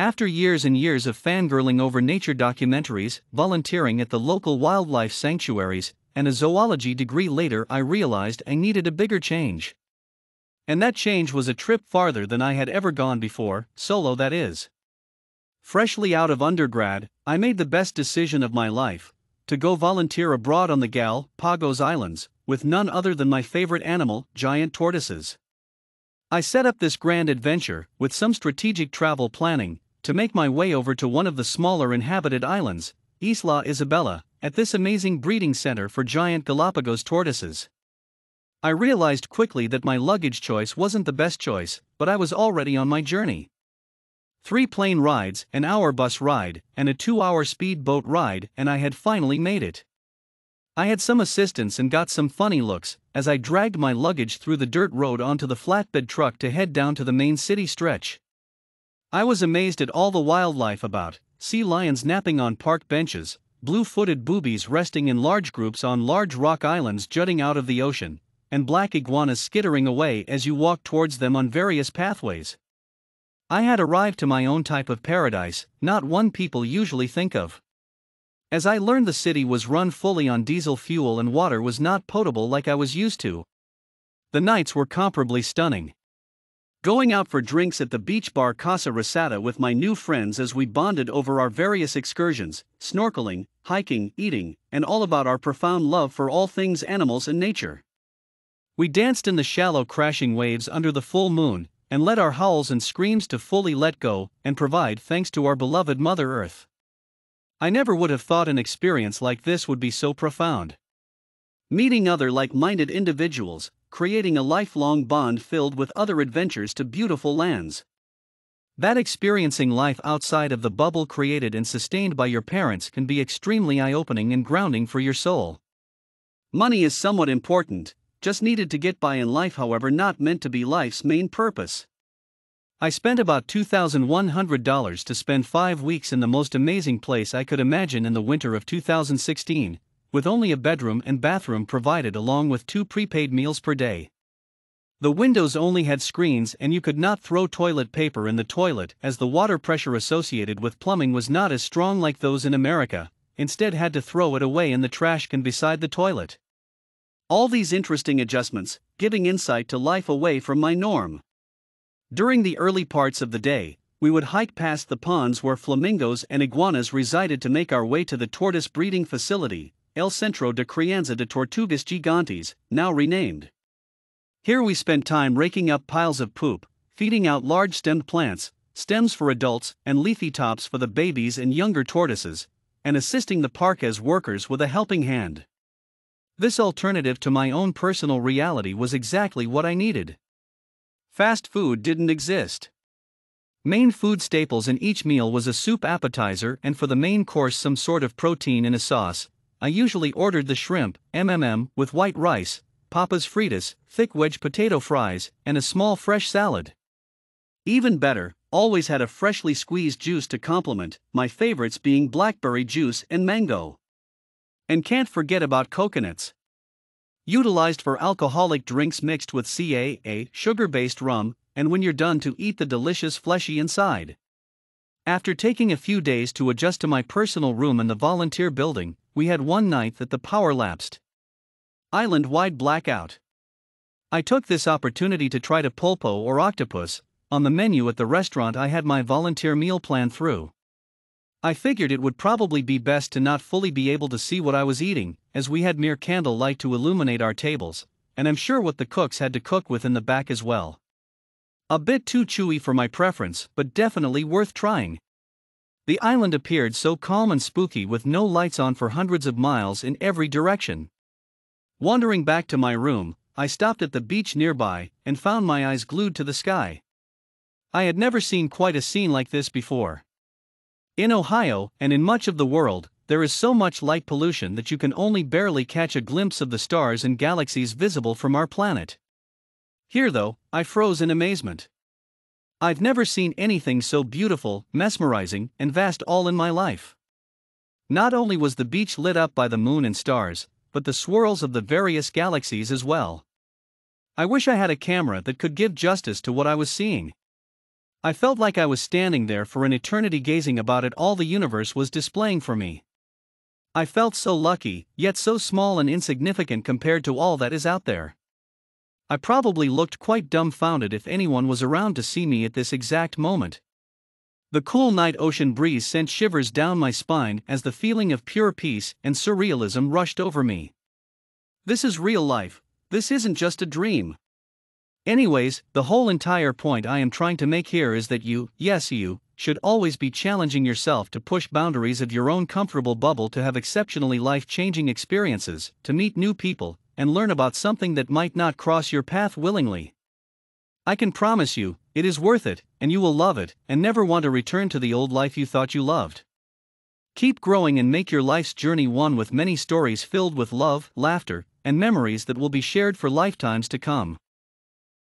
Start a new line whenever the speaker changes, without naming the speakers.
After years and years of fangirling over nature documentaries, volunteering at the local wildlife sanctuaries, and a zoology degree later, I realized I needed a bigger change. And that change was a trip farther than I had ever gone before, solo that is. Freshly out of undergrad, I made the best decision of my life to go volunteer abroad on the Galpagos Islands, with none other than my favorite animal, giant tortoises. I set up this grand adventure with some strategic travel planning, to make my way over to one of the smaller inhabited islands, Isla Isabella, at this amazing breeding center for giant Galapagos tortoises. I realized quickly that my luggage choice wasn't the best choice, but I was already on my journey. Three plane rides, an hour bus ride, and a two hour speed boat ride, and I had finally made it. I had some assistance and got some funny looks as I dragged my luggage through the dirt road onto the flatbed truck to head down to the main city stretch. I was amazed at all the wildlife about sea lions napping on park benches, blue footed boobies resting in large groups on large rock islands jutting out of the ocean, and black iguanas skittering away as you walk towards them on various pathways. I had arrived to my own type of paradise, not one people usually think of. As I learned the city was run fully on diesel fuel and water was not potable like I was used to. The nights were comparably stunning. Going out for drinks at the beach bar Casa Rosada with my new friends as we bonded over our various excursions, snorkeling, hiking, eating, and all about our profound love for all things animals and nature. We danced in the shallow crashing waves under the full moon, and let our howls and screams to fully let go and provide thanks to our beloved Mother Earth. I never would have thought an experience like this would be so profound. Meeting other like minded individuals, creating a lifelong bond filled with other adventures to beautiful lands. That experiencing life outside of the bubble created and sustained by your parents can be extremely eye opening and grounding for your soul. Money is somewhat important, just needed to get by in life, however, not meant to be life's main purpose. I spent about $2,100 to spend five weeks in the most amazing place I could imagine in the winter of 2016, with only a bedroom and bathroom provided along with two prepaid meals per day. The windows only had screens and you could not throw toilet paper in the toilet as the water pressure associated with plumbing was not as strong like those in America, instead had to throw it away in the trash can beside the toilet. All these interesting adjustments, giving insight to life away from my norm. During the early parts of the day, we would hike past the ponds where flamingos and iguanas resided to make our way to the tortoise breeding facility, El Centro de Crianza de Tortugas Gigantes, now renamed. Here we spent time raking up piles of poop, feeding out large stemmed plants, stems for adults and leafy tops for the babies and younger tortoises, and assisting the park as workers with a helping hand. This alternative to my own personal reality was exactly what I needed. Fast food didn't exist. Main food staples in each meal was a soup appetizer and for the main course some sort of protein in a sauce, I usually ordered the shrimp, MMM, with white rice, papas fritas, thick wedge potato fries, and a small fresh salad. Even better, always had a freshly squeezed juice to complement, my favorites being blackberry juice and mango. And can't forget about coconuts. Utilized for alcoholic drinks mixed with CAA, sugar based rum, and when you're done to eat the delicious fleshy inside. After taking a few days to adjust to my personal room in the volunteer building, we had one night that the power lapsed. Island wide blackout. I took this opportunity to try to pulpo or octopus on the menu at the restaurant I had my volunteer meal plan through. I figured it would probably be best to not fully be able to see what I was eating, as we had mere candle light to illuminate our tables, and I'm sure what the cooks had to cook with in the back as well. A bit too chewy for my preference, but definitely worth trying the island appeared so calm and spooky with no lights on for hundreds of miles in every direction. Wandering back to my room, I stopped at the beach nearby and found my eyes glued to the sky. I had never seen quite a scene like this before. In Ohio and in much of the world, there is so much light pollution that you can only barely catch a glimpse of the stars and galaxies visible from our planet. Here, though, I froze in amazement. I've never seen anything so beautiful, mesmerizing, and vast all in my life. Not only was the beach lit up by the moon and stars, but the swirls of the various galaxies as well. I wish I had a camera that could give justice to what I was seeing. I felt like I was standing there for an eternity gazing about at all the universe was displaying for me. I felt so lucky, yet so small and insignificant compared to all that is out there. I probably looked quite dumbfounded if anyone was around to see me at this exact moment. The cool night ocean breeze sent shivers down my spine as the feeling of pure peace and surrealism rushed over me. This is real life, this isn't just a dream. Anyways, the whole entire point I am trying to make here is that you, yes, you, should always be challenging yourself to push boundaries of your own comfortable bubble to have exceptionally life changing experiences, to meet new people, and learn about something that might not cross your path willingly. I can promise you, it is worth it, and you will love it and never want to return to the old life you thought you loved. Keep growing and make your life's journey one with many stories filled with love, laughter, and memories that will be shared for lifetimes to come.